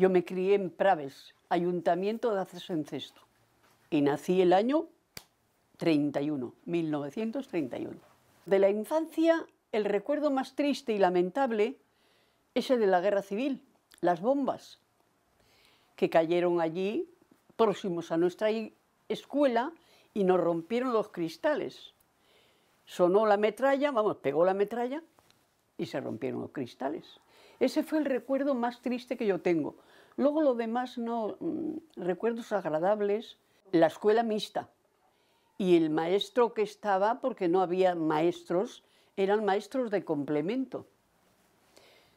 Yo me crié en Praves, Ayuntamiento de Acceso Cesto. y nací el año 31, 1931. De la infancia, el recuerdo más triste y lamentable es el de la guerra civil, las bombas que cayeron allí próximos a nuestra escuela y nos rompieron los cristales. Sonó la metralla, vamos, pegó la metralla y se rompieron los cristales. Ese fue el recuerdo más triste que yo tengo. Luego lo demás, no, mm, recuerdos agradables, la escuela mixta. Y el maestro que estaba, porque no había maestros, eran maestros de complemento.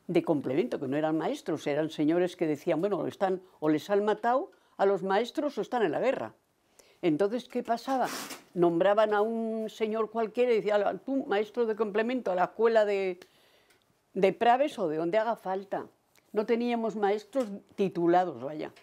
De complemento, que no eran maestros, eran señores que decían, bueno, están, o les han matado a los maestros o están en la guerra. Entonces, ¿qué pasaba? Nombraban a un señor cualquiera y decían, tú, maestro de complemento, a la escuela de, de Praves o de donde haga falta no teníamos maestros titulados, vaya.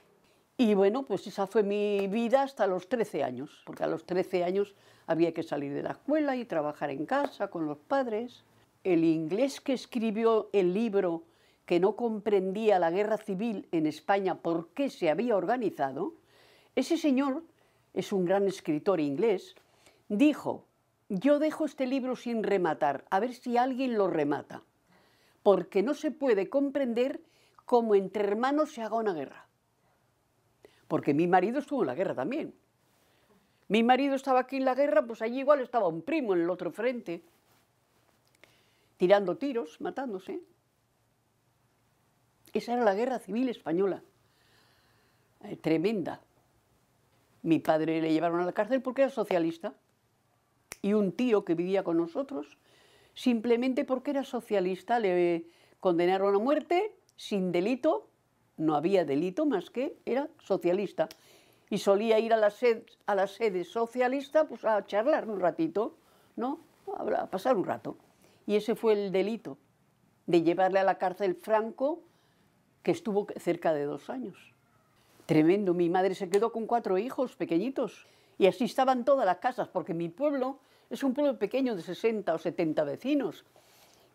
Y bueno, pues esa fue mi vida hasta los 13 años, porque a los 13 años había que salir de la escuela y trabajar en casa con los padres. El inglés que escribió el libro que no comprendía la guerra civil en España por qué se había organizado, ese señor es un gran escritor inglés, dijo, yo dejo este libro sin rematar, a ver si alguien lo remata, porque no se puede comprender como entre hermanos se haga una guerra. Porque mi marido estuvo en la guerra también. Mi marido estaba aquí en la guerra, pues allí igual estaba un primo en el otro frente, tirando tiros, matándose. Esa era la guerra civil española, eh, tremenda. Mi padre le llevaron a la cárcel porque era socialista y un tío que vivía con nosotros, simplemente porque era socialista, le condenaron a muerte sin delito, no había delito más que era socialista. Y solía ir a la, a sede socialista pues, a charlar un ratito, ¿no? A pasar un rato. Y ese fue el delito de llevarle a la cárcel Franco, que estuvo cerca de dos años. Tremendo, mi madre se quedó con cuatro hijos pequeñitos. Y así estaban todas las casas, porque mi pueblo es un pueblo pequeño de 60 o 70 vecinos.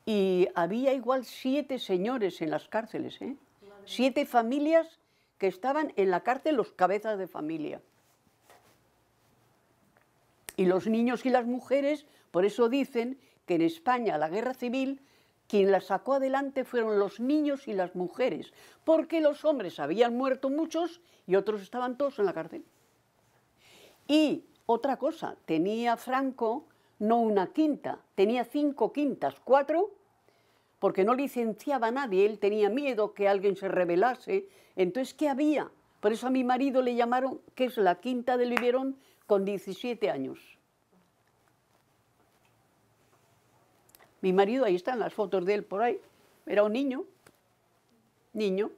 Y había igual siete señores en las cárceles, ¿eh? siete familias que estaban en la cárcel los cabezas de familia. Y los niños y las mujeres, por eso dicen que en España la guerra civil, quien la sacó adelante fueron los niños y las mujeres, porque los hombres habían muerto muchos y otros estaban todos en la cárcel. Y otra cosa, tenía Franco no una quinta, tenía cinco quintas, cuatro, porque no licenciaba a nadie, él tenía miedo que alguien se rebelase. Entonces, ¿qué había? Por eso a mi marido le llamaron, que es la quinta del Liberón, con 17 años. Mi marido, ahí están las fotos de él por ahí, era un niño, niño,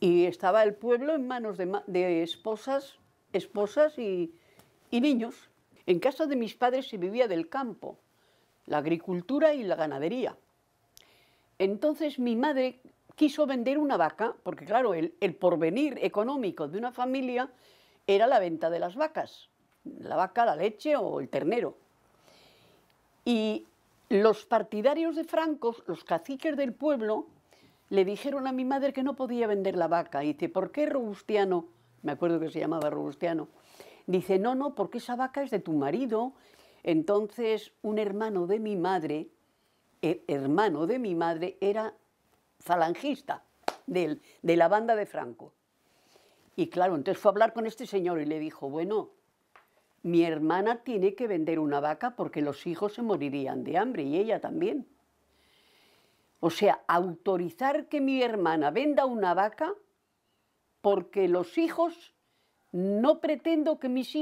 y estaba el pueblo en manos de, esposas, esposas y niños. En casa de mis padres se vivía del campo, la agricultura y la ganadería. Entonces mi madre quiso vender una vaca, porque claro, el, porvenir económico de una familia era la venta de las vacas, la vaca, la leche o el ternero. Y los partidarios de Francos, los caciques del pueblo, le dijeron a mi madre que no podía vender la vaca. Y dice, ¿por qué Robustiano? Me acuerdo que se llamaba Robustiano Dice, no, no, porque esa vaca es de tu marido. Entonces un hermano de mi madre, eh, hermano de mi madre, era falangista de la banda de Franco. Y claro, entonces fue a hablar con este señor y le dijo, bueno, mi hermana tiene que vender una vaca porque los hijos se morirían de hambre y ella también. O sea, autorizar que mi hermana venda una vaca porque los hijos no pretendo que mis,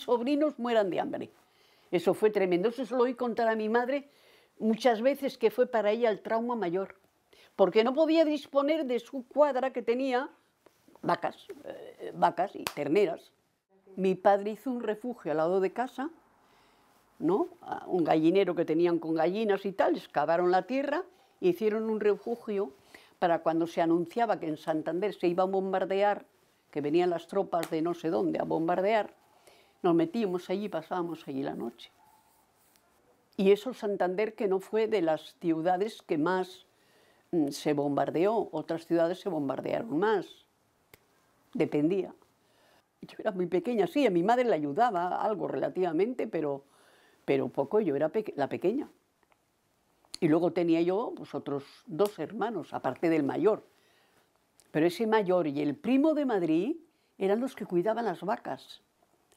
sobrinos mueran de hambre. Eso fue tremendo. Eso se lo oí contar a mi madre muchas veces que fue para ella el trauma mayor, porque no podía disponer de su cuadra que tenía vacas, eh, vacas y terneras. Mi padre hizo un refugio al lado de casa, ¿no? Un gallinero que tenían con gallinas y tal, excavaron la tierra e hicieron un refugio para cuando se anunciaba que en Santander se iba a bombardear que venían las tropas de no sé dónde a bombardear, nos metíamos allí y pasábamos allí la noche. Y eso Santander, que no fue de las ciudades que más mm, se bombardeó, otras ciudades se bombardearon más, dependía. Yo era muy pequeña, sí, a mi madre le ayudaba algo relativamente, pero, pero poco, yo era la pequeña. Y luego tenía yo pues, otros dos hermanos, aparte del mayor, pero ese mayor y el primo de Madrid eran los que cuidaban las vacas.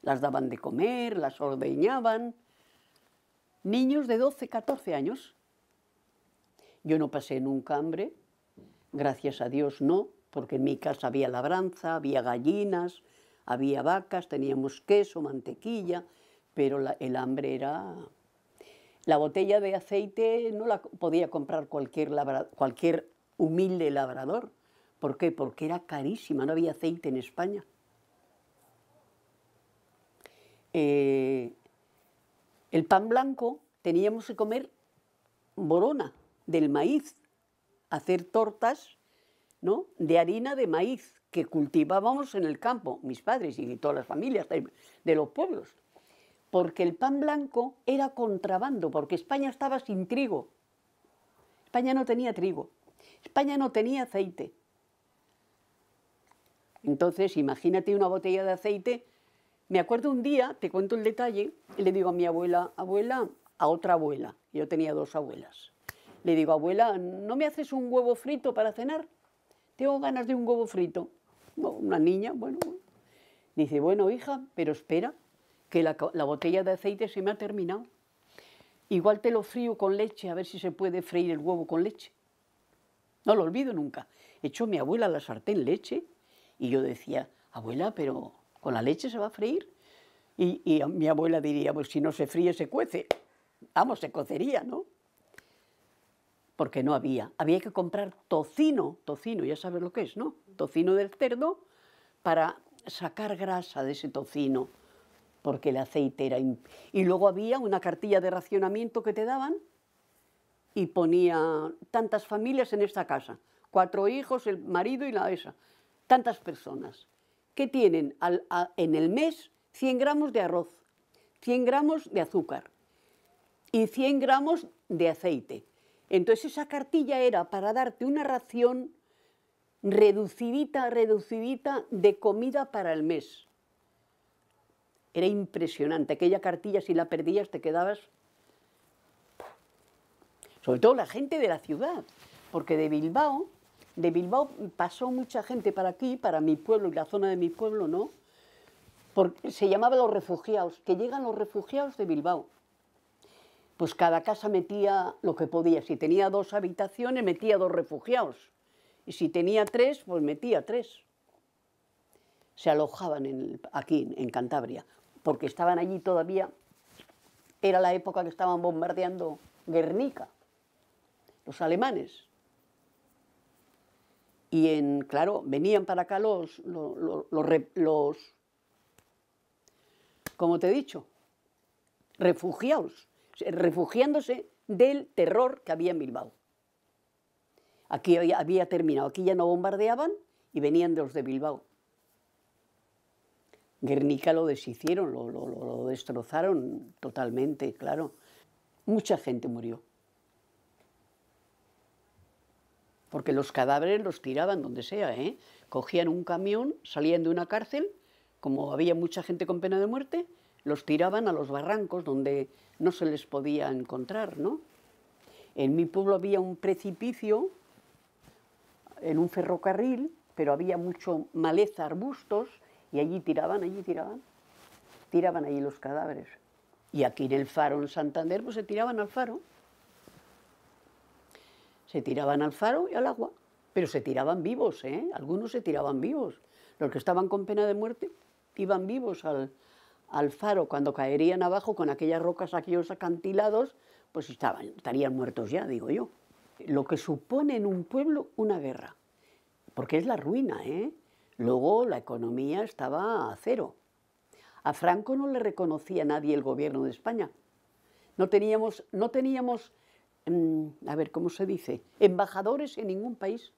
Las daban de comer, las ordeñaban. Niños de 12, 14 años. Yo no pasé nunca hambre, gracias a Dios no, porque en mi casa había labranza, había gallinas, había vacas, teníamos queso, mantequilla, pero el hambre era... La botella de aceite no la podía comprar cualquier humilde labrador. ¿Por qué? Porque era carísima, no había aceite en España. Eh, el pan blanco teníamos que comer borona del maíz, hacer tortas ¿no? de harina de maíz que cultivábamos en el campo, mis padres y todas las familias de los pueblos, porque el pan blanco era contrabando, porque España estaba sin trigo. España no tenía trigo, España no tenía aceite. Entonces, imagínate una botella de aceite. Me acuerdo un día, te cuento el detalle, le digo a mi abuela, abuela, a otra abuela, yo tenía dos abuelas. Le digo, abuela, ¿no me haces un huevo frito para cenar? Tengo ganas de un huevo frito. una niña, bueno. Dice, bueno, hija, pero espera, que la, botella de aceite se me ha terminado. Igual te lo frío con leche, a ver si se puede freír el huevo con leche. No lo olvido nunca. Echó mi abuela la sartén leche y yo decía, abuela, pero ¿con la leche se va a freír? Y, mi abuela diría, pues si no se fríe, se cuece. Vamos, se cocería, ¿no? Porque no había. Había que comprar tocino, tocino, ya sabes lo que es, ¿no? Tocino del cerdo para sacar grasa de ese tocino, porque el aceite era... Y luego había una cartilla de racionamiento que te daban y ponía tantas familias en esta casa, cuatro hijos, el marido y la esa tantas personas que tienen en el mes 100 gramos de arroz, 100 gramos de azúcar y 100 gramos de aceite. Entonces esa cartilla era para darte una ración reducidita, reducidita de comida para el mes. Era impresionante. Aquella cartilla, si la perdías, te quedabas... Sobre todo la gente de la ciudad, porque de Bilbao de Bilbao pasó mucha gente para aquí, para mi pueblo y la zona de mi pueblo, ¿no? Porque se llamaba los refugiados, que llegan los refugiados de Bilbao. Pues cada casa metía lo que podía. Si tenía dos habitaciones, metía dos refugiados. Y si tenía tres, pues metía tres. Se alojaban aquí, en Cantabria, porque estaban allí todavía. Era la época que estaban bombardeando Guernica, los alemanes. Y en, claro, venían para acá los, los, como te he dicho, refugiados, refugiándose del terror que había en Bilbao. Aquí había, había terminado, aquí ya no bombardeaban y venían de los de Bilbao. Guernica lo deshicieron, lo destrozaron totalmente, claro. Mucha gente murió. porque los cadáveres los tiraban donde sea, ¿eh? Cogían un camión, salían de una cárcel, como había mucha gente con pena de muerte, los tiraban a los barrancos donde no se les podía encontrar, ¿no? En mi pueblo había un precipicio en un ferrocarril, pero había mucho maleza, arbustos, y allí tiraban, allí tiraban, tiraban allí los cadáveres. Y aquí en el faro, en Santander, pues se tiraban al faro. Se tiraban al faro y al agua, pero se tiraban vivos, ¿eh? Algunos se tiraban vivos. Los que estaban con pena de muerte iban vivos al, faro cuando caerían abajo con aquellas rocas, aquellos acantilados, pues estaban, estarían muertos ya, digo yo. Lo que supone en un pueblo una guerra, porque es la ruina, ¿eh? Luego la economía estaba a cero. A Franco no le reconocía nadie el gobierno de España. No teníamos, no teníamos Em, a ver, ¿cómo se dice? Embajadores en ningún país.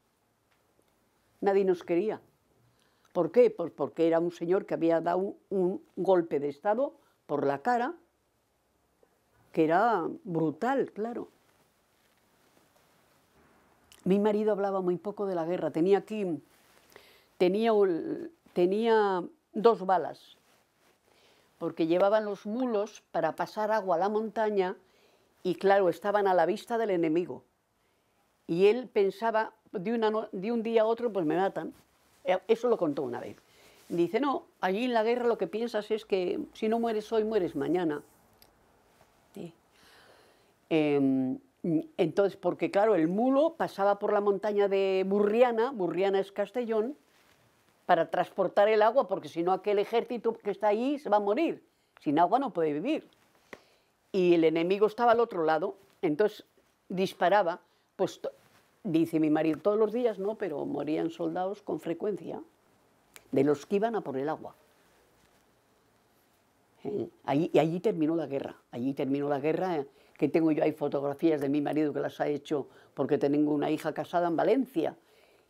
Nadie nos quería. ¿Por qué? Pues porque era un señor que había dado un golpe de Estado por la cara, que era brutal, claro. Mi marido hablaba muy poco de la guerra. Tenía aquí, tenía, tenía dos balas, porque llevaban los mulos para pasar agua a la montaña y claro, estaban a la vista del enemigo. Y él pensaba, de, de un día a otro, pues me matan. Eh, eso lo contó una vez. Dice, no, allí en la guerra lo que piensas es que si no mueres hoy, mueres mañana. Em, entonces, porque claro, el mulo pasaba por la montaña de Burriana, Burriana es Castellón, para transportar el agua, porque si no aquel ejército que está ahí se va a morir. Sin agua no puede vivir y el enemigo estaba al otro lado, entonces disparaba, pues dice mi marido, todos los días no, pero morían soldados con frecuencia de los que iban a por el agua. Eh, y allí terminó la guerra, allí terminó la guerra, eh, que tengo yo Hay fotografías de mi marido que las ha hecho porque tengo una hija casada en Valencia,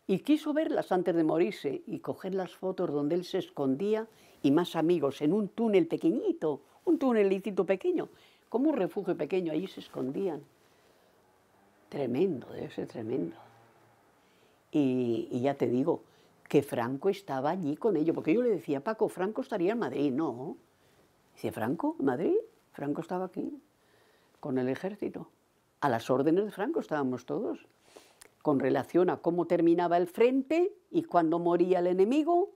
y quiso verlas antes de morirse y coger las fotos donde él se escondía y más amigos en un túnel pequeñito, un túnelcito pequeño, como un refugio pequeño, allí se escondían. Tremendo, debe ser tremendo. Y, ya te digo, que Franco estaba allí con ellos, porque yo le decía, Paco, Franco estaría en Madrid, no. Dice, ¿Franco? ¿Madrid? Franco estaba aquí, con el ejército. A las órdenes de Franco estábamos todos, con relación a cómo terminaba el frente y cuando moría el enemigo,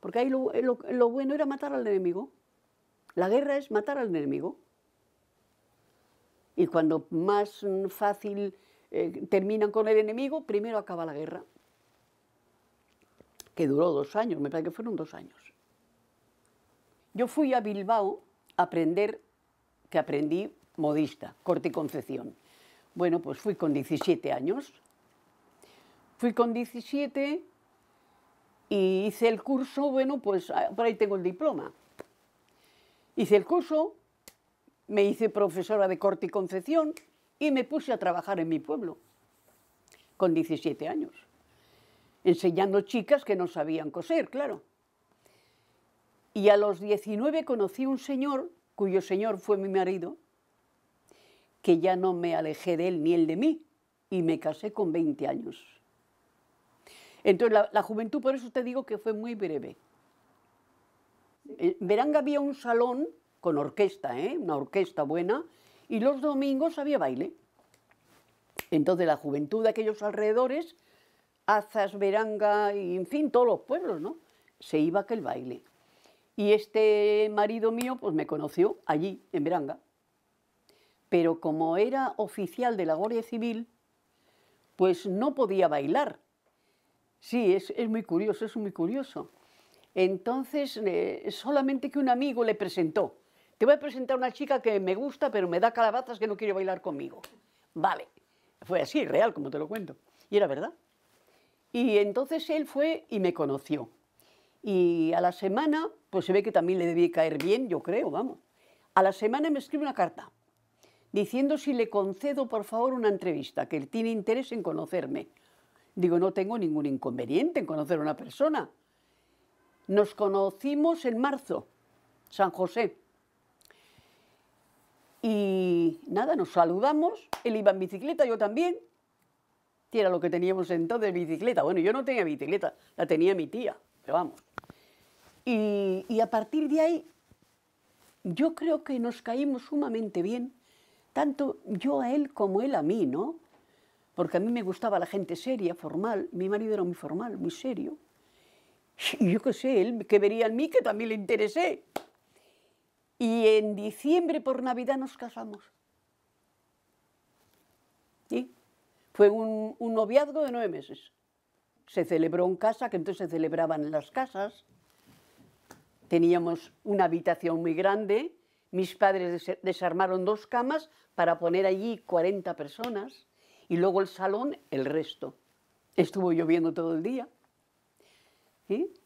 porque ahí lo bueno era matar al enemigo. La guerra es matar al enemigo. Y cuando más fácil eh, terminan con el enemigo, primero acaba la guerra, que duró dos años, me parece que fueron dos años. Yo fui a Bilbao a aprender, que aprendí modista, corte y concepción. Bueno, pues fui con 17 años. Fui con 17 y hice el curso, bueno, pues ah, por ahí tengo el diploma. Hice el curso me hice profesora de corte y concepción y me puse a trabajar en mi pueblo con 17 años, enseñando chicas que no sabían coser, claro. Y a los 19 conocí un señor, cuyo señor fue mi marido, que ya no me alejé de él ni él de mí, y me casé con 20 años. Entonces, la, la juventud, por eso te digo que fue muy breve. En eh, había un salón con orquesta, ¿eh? una orquesta buena, y los domingos había baile. Entonces la juventud de aquellos alrededores, Azas, Veranga y en fin, todos los pueblos, ¿no? Se iba aquel baile. Y este marido mío pues me conoció allí, en Veranga. Pero como era oficial de la Guardia Civil, pues no podía bailar. Sí, es, muy curioso, es muy curioso. Entonces, eh, solamente que un amigo le presentó te voy a presentar una chica que me gusta, pero me da calabazas que no quiere bailar conmigo. Vale, fue así, real, como te lo cuento. Y era verdad. Y entonces él fue y me conoció. Y a la semana, pues se ve que también le debía caer bien, yo creo, vamos. A la semana me escribe una carta diciendo si le concedo, por favor, una entrevista, que él tiene interés en conocerme. Digo, no tengo ningún inconveniente en conocer a una persona. Nos conocimos en marzo, San José. Y nada, nos saludamos, él iba en bicicleta, yo también. era lo que teníamos entonces, bicicleta. Bueno, yo no tenía bicicleta, la tenía mi tía, pero vamos. Y, y a partir de ahí, yo creo que nos caímos sumamente bien, tanto yo a él como él a mí, ¿no? Porque a mí me gustaba la gente seria, formal. Mi marido era muy formal, muy serio. Y yo qué sé, él que vería en mí que también le interesé. Y en diciembre por Navidad nos casamos. Fue un, noviazgo de nueve meses. Se celebró en casa, que entonces se celebraban en las casas. Teníamos una habitación muy grande. Mis padres desarmaron dos camas para poner allí 40 personas y luego el salón, el resto. Estuvo lloviendo todo el día.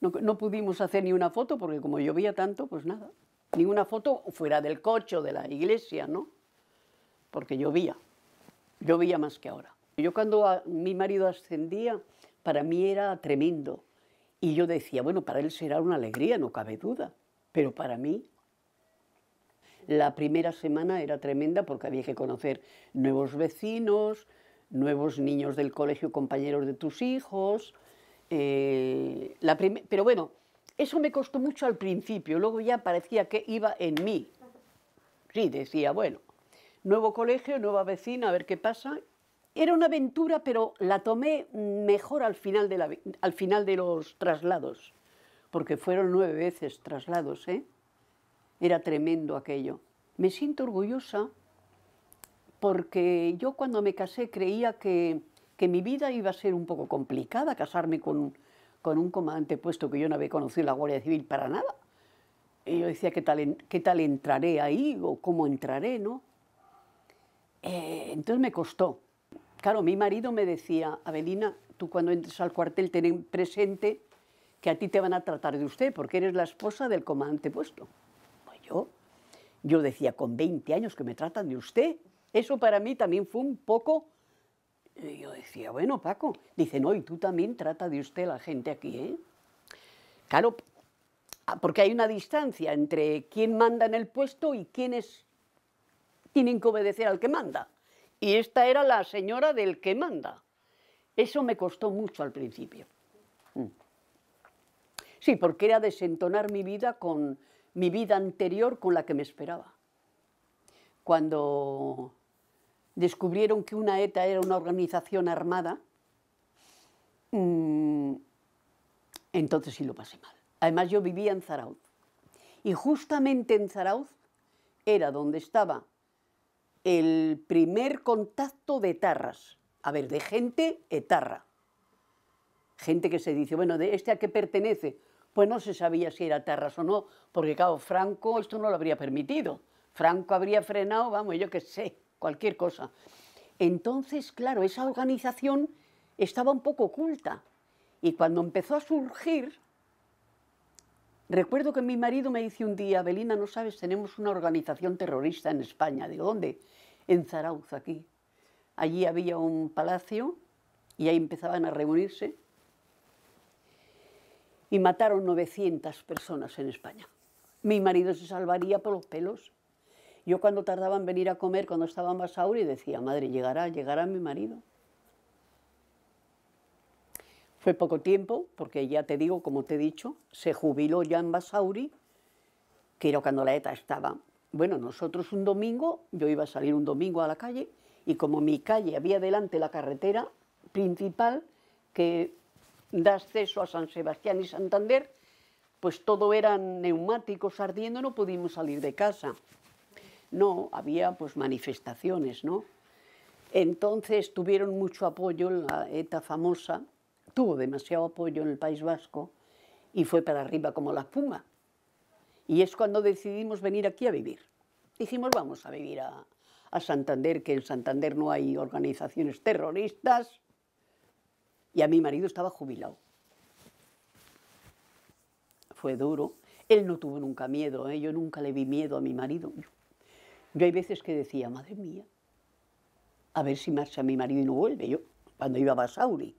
No, no pudimos hacer ni una foto porque como llovía tanto, pues nada ninguna foto fuera del coche o de la iglesia, ¿no? Porque llovía, llovía más que ahora. Yo cuando mi marido ascendía, para mí era tremendo. Y yo decía, bueno, para él será una alegría, no cabe duda, pero para mí la primera semana era tremenda porque había que conocer nuevos vecinos, nuevos niños del colegio, compañeros de tus hijos. Eh, pero bueno, eso me costó mucho al principio, luego ya parecía que iba en mí. Sí, decía, bueno, nuevo colegio, nueva vecina, a ver qué pasa. Era una aventura, pero la tomé mejor al final de, al final de los traslados, porque fueron nueve veces traslados, ¿eh? Era tremendo aquello. Me siento orgullosa porque yo cuando me casé creía que, que mi vida iba a ser un poco complicada, casarme con, con un comandante puesto que yo no había conocido la Guardia Civil para nada. Y yo decía, ¿qué tal, qué tal entraré ahí o cómo entraré? ¿no? Eh, entonces me costó. Claro, mi marido me decía, Avelina, tú cuando entres al cuartel ten presente que a ti te van a tratar de usted porque eres la esposa del comandante puesto. Pues yo, yo decía, con 20 años que me tratan de usted. Eso para mí también fue un poco yo decía, bueno, Paco, dice, no, y tú también trata de usted la gente aquí, ¿eh? Claro, ah, porque hay una distancia entre quién manda en el puesto y quiénes tienen que obedecer al que manda. Y esta era la señora del que manda. Eso me costó mucho al principio. Mm. Sí, porque era desentonar mi vida con mi vida anterior con la que me esperaba. Cuando descubrieron que una ETA era una organización armada, mm, entonces sí lo pasé mal. Además yo vivía en Zarauz. Y justamente en Zarauz era donde estaba el primer contacto de tarras, A ver, de gente etarra. Gente que se dice, bueno, ¿de este a qué pertenece? Pues no se sabía si era tarras o no, porque claro, Franco esto no lo habría permitido. Franco habría frenado, vamos, yo qué sé cualquier cosa. Entonces, claro, esa organización estaba un poco oculta. Y cuando empezó a surgir, recuerdo que mi marido me dice un día, Belina, no sabes, tenemos una organización terrorista en España. ¿De ¿dónde? En Zarauz, aquí. Allí había un palacio y ahí empezaban a reunirse. Y mataron 900 personas en España. Mi marido se salvaría por los pelos. Yo cuando tardaba en venir a comer, cuando estaba en Basauri, decía, madre, llegará, llegará mi marido. Fue poco tiempo, porque ya te digo, como te he dicho, se jubiló ya en Basauri, que era cuando la ETA estaba. Bueno, nosotros un domingo, yo iba a salir un domingo a la calle, y como mi calle había delante la carretera principal que da acceso a San Sebastián y Santander, pues todo eran neumáticos ardiendo, no pudimos salir de casa. No, había pues manifestaciones, ¿no? Entonces tuvieron mucho apoyo, la ETA famosa tuvo demasiado apoyo en el País Vasco y fue para arriba como la espuma. Y es cuando decidimos venir aquí a vivir. Dijimos, vamos a vivir a, Santander, que en Santander no hay organizaciones terroristas. Y a mi marido estaba jubilado. Fue duro. Él no tuvo nunca miedo, ¿eh? yo nunca le vi miedo a mi marido. Yo hay veces que decía, madre mía, a ver si marcha mi marido y no vuelve. Yo, cuando iba a Basauri,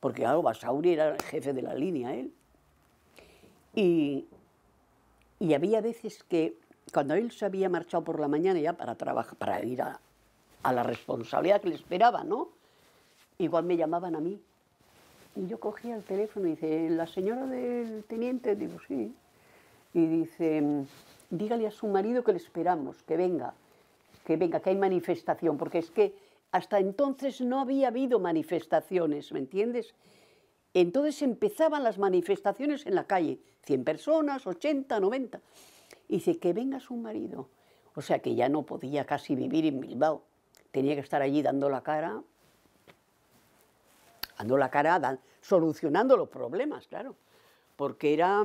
porque claro, Basauri era el jefe de la línea, él. Y, y había veces que cuando él se había marchado por la mañana ya para trabajar, para ir a, a la responsabilidad que le esperaba, ¿no? Igual me llamaban a mí. Y yo cogía el teléfono y dice, ¿la señora del teniente? Digo, sí. Y dice, dígale a su marido que le esperamos, que venga, que venga, que hay manifestación, porque es que hasta entonces no había habido manifestaciones, ¿me entiendes? Entonces empezaban las manifestaciones en la calle, 100 personas, 80, 90. Y dice, que venga su marido. O sea que ya no podía casi vivir en Bilbao. Tenía que estar allí dando la cara, dando la cara, solucionando los problemas, claro. Porque era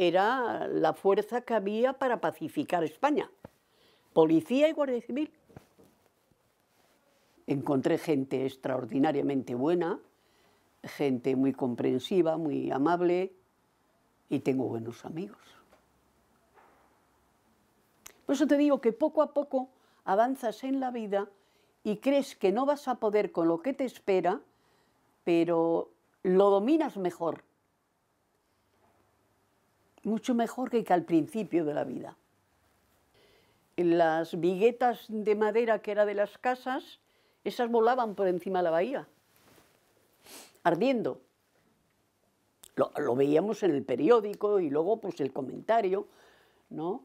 era la fuerza que había para pacificar España. Policía y Guardia Civil. Encontré gente extraordinariamente buena, gente muy comprensiva, muy amable y tengo buenos amigos. Por eso te digo que poco a poco avanzas en la vida y crees que no vas a poder con lo que te espera, pero lo dominas mejor mucho mejor que, que al principio de la vida. Las viguetas de madera que era de las casas, esas volaban por encima de la bahía, ardiendo. Lo, veíamos en el periódico y luego pues el comentario, ¿no?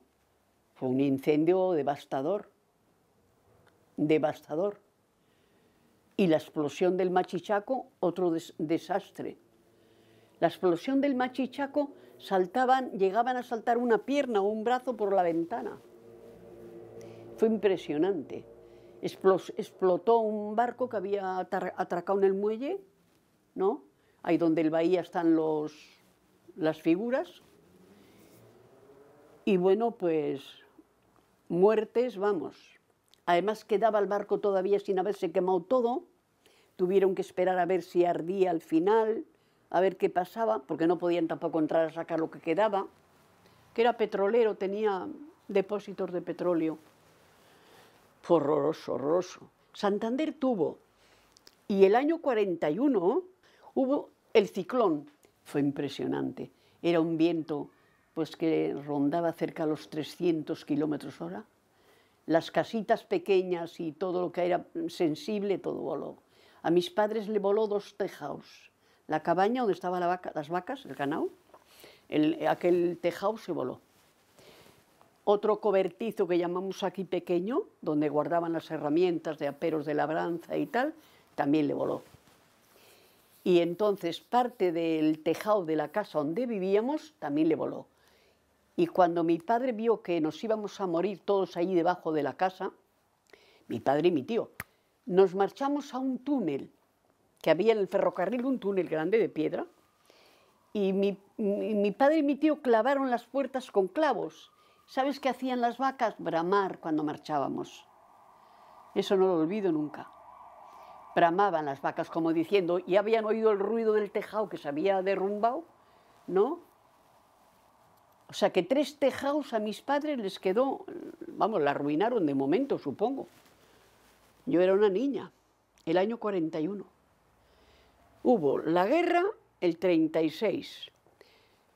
Fue un incendio devastador, devastador. Y la explosión del machichaco, otro desastre. La explosión del machichaco saltaban, llegaban a saltar una pierna o un brazo por la ventana. Fue impresionante. explotó un barco que había atracado en el muelle, ¿no? Ahí donde el bahía están los, las figuras. Y bueno, pues muertes, vamos. Además quedaba el barco todavía sin haberse quemado todo. Tuvieron que esperar a ver si ardía al final a ver qué pasaba, porque no podían tampoco entrar a sacar lo que quedaba, que era petrolero, tenía depósitos de petróleo. Fue horroroso, horroroso. Santander tuvo, y el año 41 hubo el ciclón, fue impresionante. Era un viento pues que rondaba cerca de los 300 kilómetros hora. Las casitas pequeñas y todo lo que era sensible, todo voló. A mis padres le voló dos tejados la cabaña donde estaban las vacas, el canao, aquel tejado se voló. Otro cobertizo que llamamos aquí pequeño, donde guardaban las herramientas de aperos de labranza y tal, también le voló. Y entonces parte del tejado de la casa donde vivíamos también le voló. Y cuando mi padre vio que nos íbamos a morir todos ahí debajo de la casa, mi padre y mi tío, nos marchamos a un túnel que había en el ferrocarril un túnel grande de piedra, y mi, padre y mi tío clavaron las puertas con clavos. ¿Sabes qué hacían las vacas? Bramar cuando marchábamos. Eso no lo olvido nunca. Bramaban las vacas como diciendo, y habían oído el ruido del tejado que se había derrumbado, ¿no? O sea que tres tejados a mis padres les quedó, vamos, la arruinaron de momento, supongo. Yo era una niña, el año 41. Hubo la guerra el 36,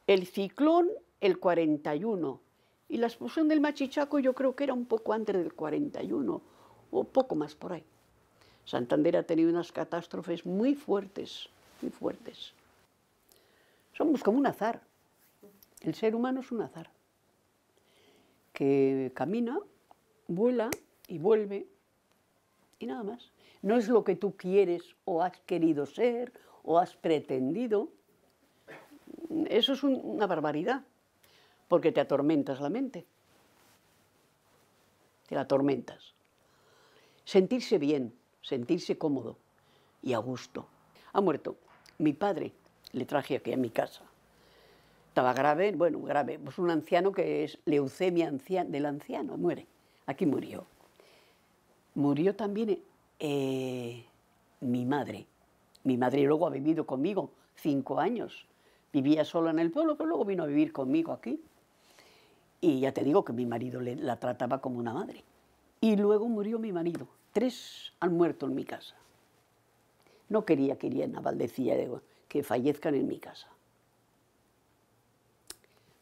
el ciclón el 41 y la explosión del Machichaco yo creo que era un poco antes del 41 o poco más por ahí. Santander ha tenido unas catástrofes muy fuertes, muy fuertes. Somos como un azar. El ser humano es un azar que camina, vuela y vuelve y nada más no es lo que tú quieres o has querido ser o has pretendido. Eso es una barbaridad, porque te atormentas la mente. Te la atormentas. Sentirse bien, sentirse cómodo y a gusto. Ha muerto mi padre, le traje aquí a mi casa. Estaba grave, bueno, grave, pues un anciano que es leucemia del anciano, muere. Aquí murió. Murió también eh, mi madre. Mi madre luego ha vivido conmigo cinco años. Vivía sola en el pueblo, pero luego vino a vivir conmigo aquí. Y ya te digo que mi marido la trataba como una madre. Y luego murió mi marido. Tres han muerto en mi casa. No quería que a Valdecilla, que fallezcan en mi casa.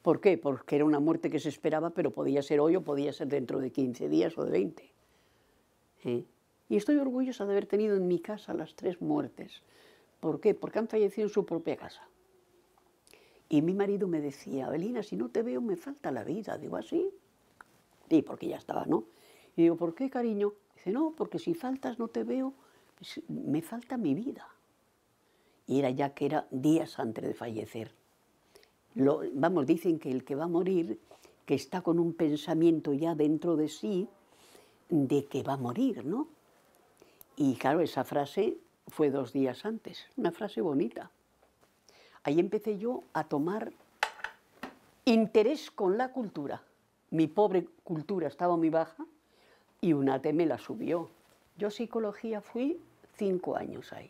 ¿Por qué? Porque era una muerte que se esperaba, pero podía ser hoy o podía ser dentro de 15 días o de 20. ¿Eh? Y estoy orgullosa de haber tenido en mi casa las tres muertes. ¿Por qué? Porque han fallecido en su propia casa. Y mi marido me decía, Abelina, si no te veo me falta la vida. Digo, ¿así? ¿Ah, sí, porque ya estaba, ¿no? Y digo, ¿por qué, cariño? Dice, no, porque si faltas no te veo, pues, me falta mi vida. Y era ya que era días antes de fallecer. vamos, dicen que el que va a morir, que está con un pensamiento ya dentro de sí, de que va a morir, ¿no? Y claro, esa frase fue dos días antes, una frase bonita. Ahí empecé yo a tomar interés con la cultura. Mi pobre cultura estaba muy baja y UNATE me la subió. Yo psicología fui cinco años ahí.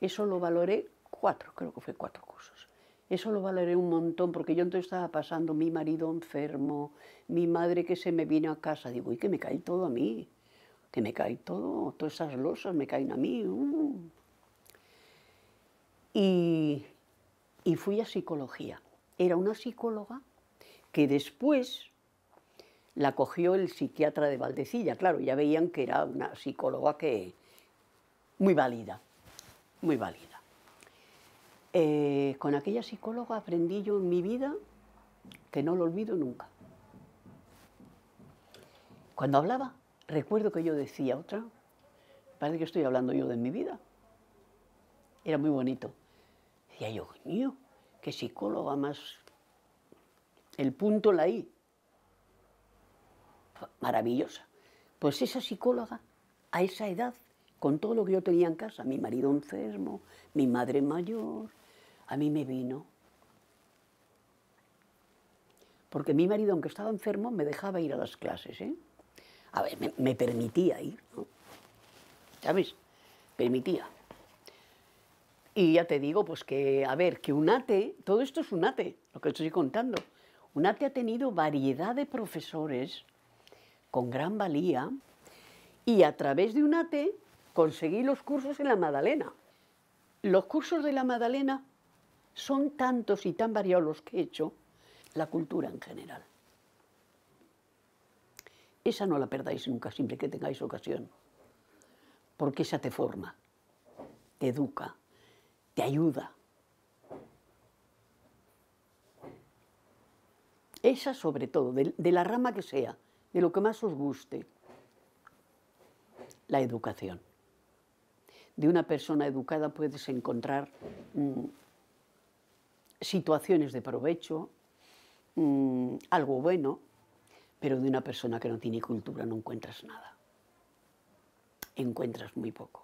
Eso lo valoré cuatro, creo que fue cuatro cursos. Eso lo valoré un montón porque yo entonces estaba pasando mi marido enfermo, mi madre que se me vino a casa. Digo, uy, que me cae todo a mí que me cae todo, todas esas losas me caen a mí. Uh. Y, fui a psicología. Era una psicóloga que después la cogió el psiquiatra de Valdecilla. Claro, ya veían que era una psicóloga que muy válida, muy válida. Eh, con aquella psicóloga aprendí yo en mi vida que no lo olvido nunca. Cuando hablaba, recuerdo que yo decía otra, parece que estoy hablando yo de mi vida. Era muy bonito. Decía yo, mío, qué psicóloga más. El punto la I. Maravillosa. Pues esa psicóloga, a esa edad, con todo lo que yo tenía en casa, mi marido enfermo, mi madre mayor, a mí me vino. Porque mi marido, aunque estaba enfermo, me dejaba ir a las clases, ¿eh? a ver, me, permitía ir, ¿no? ¿sabes? Permitía. Y ya te digo, pues que, a ver, que un todo esto es un ATE, lo que estoy contando. Un ha tenido variedad de profesores con gran valía y a través de un conseguí los cursos en la Madalena. Los cursos de la Madalena son tantos y tan variados los que he hecho, la cultura en general. Esa no la perdáis nunca, siempre que tengáis ocasión, porque esa te forma, te educa, te ayuda. Esa sobre todo, de, la rama que sea, de lo que más os guste, la educación. De una persona educada puedes encontrar mm, situaciones de provecho, mm, algo bueno, pero de una persona que no tiene cultura no encuentras nada. Encuentras muy poco.